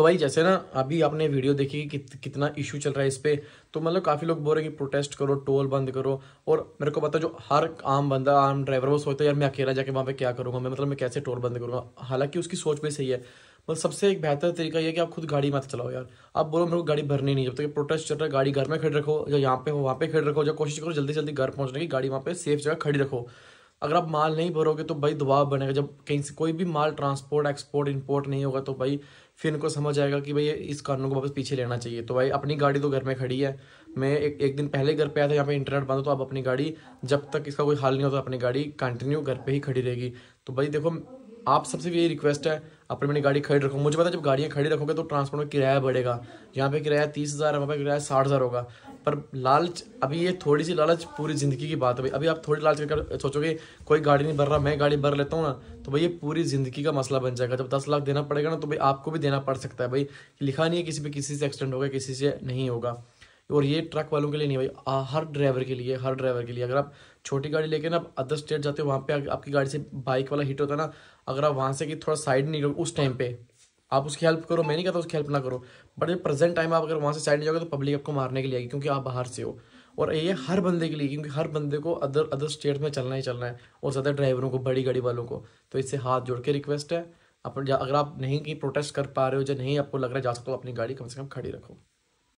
तो भाई जैसे ना अभी आपने वीडियो देखी कि कितना इशू चल रहा है इस पर तो मतलब काफ़ी लोग बोल रहे हैं कि प्रोटेस्ट करो टोल बंद करो और मेरे को पता जो हर आम बंदा आम ड्राइवर वो सोचता है यार मैं अकेला जाके वहाँ पे क्या करूँगा मैं मतलब मैं कैसे टोल बंद करूँगा हालांकि उसकी सोच भी सही है मतलब सबसे एक बेहतर तरीका यह कि आप खुद गाड़ी मत चलाओ यार आप बोलो मेरे को गाड़ी भरनी नहीं जब तक प्रोटेस्ट चल रहा है गाड़ी घर में खड़ी रखो या यहाँ पे हो वहाँ पे खड़ी रखो या कोशिश करो जल्दी जल्दी घर पहुँचने की गाड़ी वहाँ पे सेफ जगह खड़ी रखो अगर आप माल नहीं भरोगे तो भाई दबाव बनेगा जब कहीं से कोई भी माल ट्रांसपोर्ट एक्सपोर्ट इंपोर्ट नहीं होगा तो भाई फिर इनको समझ आएगा कि भाई इस कानून को वापस पीछे लेना चाहिए तो भाई अपनी गाड़ी तो घर में खड़ी है मैं एक एक दिन पहले घर पे आया था यहाँ पे इंटरनेट बंद हो तो आप अपनी गाड़ी जब तक इसका कोई हाल नहीं होता तो अपनी गाड़ी कंटिन्यू घर पर ही खड़ी रहेगी तो भाई देखो आप सबसे भी यही रिक्वेस्ट है अपनी अपनी गाड़ी खड़ी रखो मुझे पता है जब गाड़ियाँ खड़ी रखोगे तो ट्रांसपोर्ट में किराया बढ़ेगा यहाँ पे किराया तीस हज़ार वहाँ पे किराया साठ हज़ार होगा पर लालच अभी ये थोड़ी सी लालच पूरी ज़िंदगी की बात है भाई अभी आप थोड़ी लालच कर सोचोगे कोई गाड़ी नहीं भर रहा मैं गाड़ी भर लेता हूँ ना तो भाई ये पूरी ज़िंदगी का मसला बन जाएगा जब दस लाख देना पड़ेगा ना तो भाई आपको भी देना पड़ सकता है भाई लिखा नहीं है किसी भी किसी से एक्सीडेंट होगा किसी से नहीं होगा और ये ट्रक वालों के लिए नहीं भाई आ, हर ड्राइवर के लिए हर ड्राइवर के लिए अगर आप छोटी गाड़ी लेके ना आप अदर स्टेट जाते हो वहाँ पे आपकी गाड़ी से बाइक वाला हिट होता है ना अगर आप वहाँ से कि थोड़ा साइड निकलो उस टाइम पे आप उसकी हेल्प करो मैं नहीं कहता उसकी हेल्प ना करो बट प्रेजेंट टाइम आप अगर वहाँ से साइड जाओगे तो पब्लिक आपको मारने के लिए आएगी क्योंकि आप बाहर से हो और ये हर बंदे के लिए क्योंकि हर बंदे को अदर अदर स्टेट में चलना ही चलना है और ज़्यादा ड्राइवरों को बड़ी गाड़ी वालों को तो इससे हाथ जोड़ के रिक्वेस्ट है अपन अगर आप नहीं कि प्रोटेस्ट कर पा रहे हो या नहीं आपको लग रहा है जा सकते हो अपनी गाड़ी कम से कम खड़ी रखो